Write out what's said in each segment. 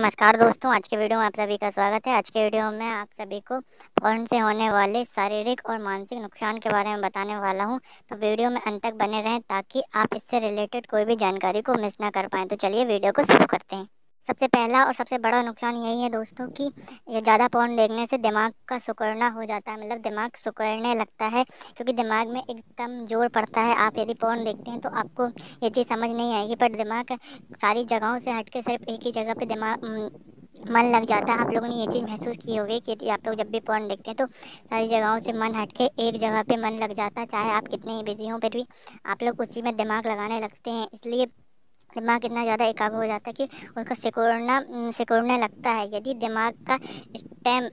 नमस्कार दोस्तों आज के वीडियो में आप सभी का स्वागत है आज के वीडियो में आप सभी को फ़ोन से होने वाले शारीरिक और मानसिक नुकसान के बारे में बताने वाला हूं तो वीडियो में अंत तक बने रहें ताकि आप इससे रिलेटेड कोई भी जानकारी को मिस ना कर पाएँ तो चलिए वीडियो को शुरू करते हैं सबसे पहला और सबसे बड़ा नुकसान यही है दोस्तों कि ये ज़्यादा पॉन देखने से दिमाग का सुकड़ना हो जाता है मतलब दिमाग सुकड़ने लगता है क्योंकि दिमाग में एकदम जोर पड़ता है आप यदि पॉन देखते हैं तो आपको ये चीज़ समझ नहीं आएगी पर दिमाग सारी जगहों से हट के सिर्फ एक ही जगह पे दिमाग मन लग जाता है आप लोगों ने ये चीज़ महसूस की होगी कि आप लोग जब भी पॉन देखते हैं तो सारी जगहों से मन हट के एक जगह पे मन लग जाता है चाहे आप कितने ही बिजी हों फिर भी आप लोग उसी में दिमाग लगाने लगते हैं इसलिए दिमाग इतना ज़्यादा एकाग्र हो जाता है कि उसका सिकुड़ना सिकुड़ने लगता है यदि दिमाग का स्टेम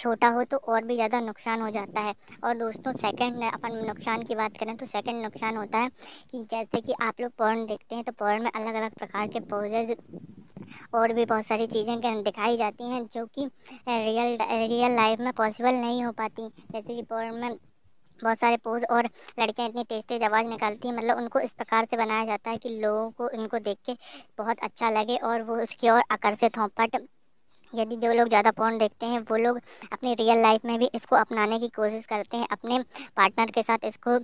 छोटा हो तो और भी ज़्यादा नुकसान हो जाता है और दोस्तों सेकंड अपन नुकसान की बात करें तो सेकंड नुकसान होता है कि जैसे कि आप लोग पौन देखते हैं तो पॉर्न में अलग अलग प्रकार के पोजेज और भी बहुत सारी चीज़ें दिखाई जाती हैं जो कि रियल रियल लाइफ में पॉसिबल नहीं हो पाती जैसे कि पौन में बहुत सारे पोज और लड़कियां इतनी तेज़ तेज़ आवाज़ निकालती हैं मतलब उनको इस प्रकार से बनाया जाता है कि लोगों को इनको देख के बहुत अच्छा लगे और वो उसकी ओर आकर्षित हों बट यदि जो लोग ज़्यादा पोर्न देखते हैं वो लोग अपनी रियल लाइफ में भी इसको अपनाने की कोशिश करते हैं अपने पार्टनर के साथ इसको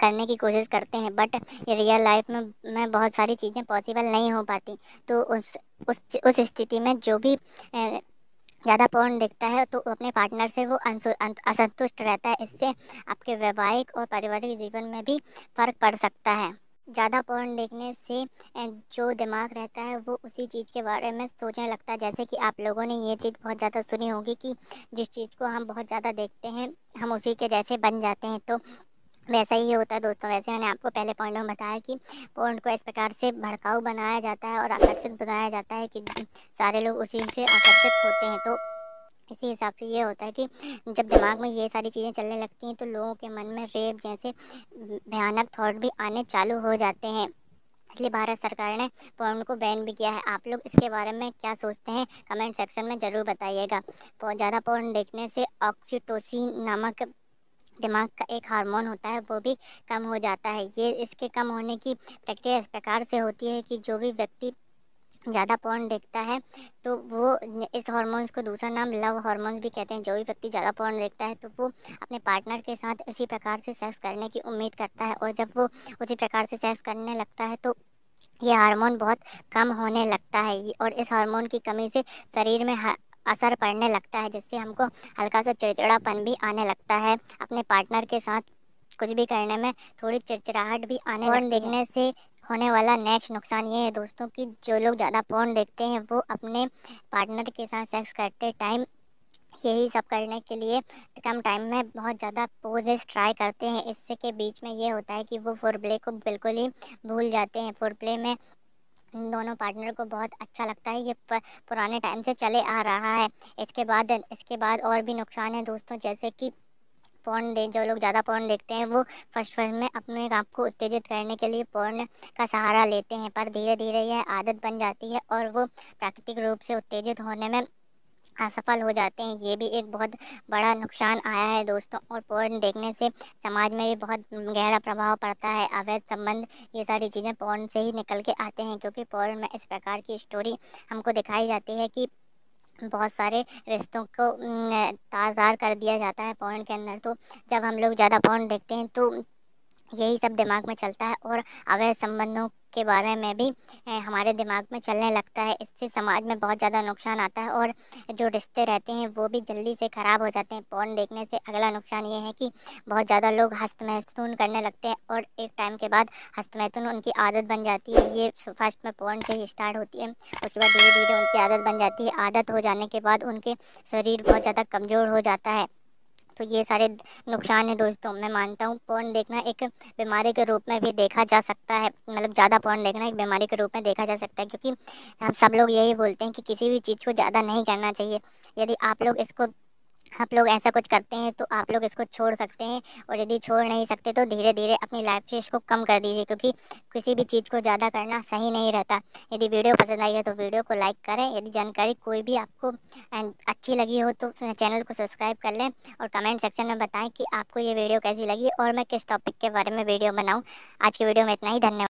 करने की कोशिश करते हैं बट ये रियल लाइफ में में बहुत सारी चीज़ें पॉसिबल नहीं हो पाती तो उस उस उस स्थिति में जो भी ज़्यादा पोर्न देखता है तो अपने पार्टनर से वो असंतुष्ट रहता है इससे आपके वैवाहिक और पारिवारिक जीवन में भी फर्क पड़ सकता है ज़्यादा पोर्न देखने से जो दिमाग रहता है वो उसी चीज़ के बारे में सोचने लगता है जैसे कि आप लोगों ने ये चीज़ बहुत ज़्यादा सुनी होगी कि जिस चीज़ को हम बहुत ज़्यादा देखते हैं हम उसी के जैसे बन जाते हैं तो वैसा ही होता है दोस्तों वैसे मैंने आपको पहले पॉइंट में बताया कि पॉइंट को इस प्रकार से भड़काऊ बनाया जाता है और आकर्षित बनाया जाता है कि सारे लोग उसी से आकर्षित होते हैं तो इसी हिसाब से ये होता है कि जब दिमाग में ये सारी चीज़ें चलने लगती हैं तो लोगों के मन में रेप जैसे भयानक थाट भी आने चालू हो जाते हैं इसलिए भारत सरकार ने पॉइंट को बैन भी किया है आप लोग इसके बारे में क्या सोचते हैं कमेंट सेक्शन में ज़रूर बताइएगा ज़्यादा पॉइंट देखने से ऑक्सीटोसिन नामक दिमाग का एक हार्मोन होता है वो भी कम हो जाता है ये इसके कम होने की प्रक्रिया इस प्रकार से होती है कि जो भी व्यक्ति ज़्यादा पॉर्न देखता है तो वो इस हार्मोन्स को दूसरा नाम लव हार्मोन्स भी कहते हैं जो भी व्यक्ति ज़्यादा पॉर्न देखता है तो वो अपने पार्टनर के साथ उसी प्रकार से सेक्स करने की उम्मीद करता है और जब वो उसी प्रकार से सेक्स करने लगता है तो ये हार्मोन बहुत कम होने लगता है और इस हार्मोन की कमी से शरीर में असर पड़ने लगता है जिससे हमको हल्का सा चिड़चिड़ापन भी आने लगता है अपने पार्टनर के साथ कुछ भी करने में थोड़ी चिड़चिड़ाहट भी आने और देखने से होने वाला नेक्स्ट नुकसान ये है दोस्तों कि जो लोग ज़्यादा पोर्न देखते हैं वो अपने पार्टनर के साथ सेक्स करते टाइम यही सब करने के लिए कम टाइम में बहुत ज़्यादा पोजेस ट्राई करते हैं इससे के बीच में ये होता है कि वो फोर प्ले को बिल्कुल ही भूल जाते हैं फोर प्ले में इन दोनों पार्टनर को बहुत अच्छा लगता है ये पुराने टाइम से चले आ रहा है इसके बाद इसके बाद और भी नुकसान है दोस्तों जैसे कि पोर्न दे जो लोग ज़्यादा पोर्न देखते हैं वो फर्स्ट फर्स्ट में अपने आप को उत्तेजित करने के लिए पोर्न का सहारा लेते हैं पर धीरे धीरे यह आदत बन जाती है और वो प्राकृतिक रूप से उत्तेजित होने में असफल हो जाते हैं ये भी एक बहुत बड़ा नुकसान आया है दोस्तों और पोर्न देखने से समाज में भी बहुत गहरा प्रभाव पड़ता है अवैध संबंध ये सारी चीज़ें पोर्न से ही निकल के आते हैं क्योंकि पोर्न में इस प्रकार की स्टोरी हमको दिखाई जाती है कि बहुत सारे रिश्तों को ताजार कर दिया जाता है पोर्न के अंदर तो जब हम लोग ज़्यादा पोर्न देखते हैं तो यही सब दिमाग में चलता है और अवैध संबंधों के बारे में भी हमारे दिमाग में चलने लगता है इससे समाज में बहुत ज़्यादा नुकसान आता है और जो रिश्ते रहते हैं वो भी जल्दी से ख़राब हो जाते हैं पोर्न देखने से अगला नुकसान ये है कि बहुत ज़्यादा लोग हस्त महसून करने लगते हैं और एक टाइम के बाद हस्त महसून उनकी आदत बन जाती है ये फर्स्ट में पोर्न से ही स्टार्ट होती है उसके बाद धीरे धीरे उनकी आदत बन जाती है आदत हो जाने के बाद उनके शरीर बहुत ज़्यादा कमज़ोर हो जाता है तो ये सारे नुकसान है दोस्तों मैं मानता हूँ पोर्न देखना एक बीमारी के रूप में भी देखा जा सकता है मतलब ज़्यादा पोर्न देखना एक बीमारी के रूप में देखा जा सकता है क्योंकि हम सब लोग यही बोलते हैं कि किसी भी चीज़ को ज़्यादा नहीं करना चाहिए यदि आप लोग इसको आप लोग ऐसा कुछ करते हैं तो आप लोग इसको छोड़ सकते हैं और यदि छोड़ नहीं सकते तो धीरे धीरे अपनी लाइफ से इसको कम कर दीजिए क्योंकि किसी भी चीज़ को ज़्यादा करना सही नहीं रहता यदि वीडियो पसंद आई है तो वीडियो को लाइक करें यदि जानकारी कोई भी आपको अच्छी लगी हो तो चैनल को सब्सक्राइब कर लें और कमेंट सेक्शन में बताएँ कि आपको ये वीडियो कैसी लगी और मैं किस टॉपिक के बारे में वीडियो बनाऊँ आज की वीडियो में इतना ही धन्यवाद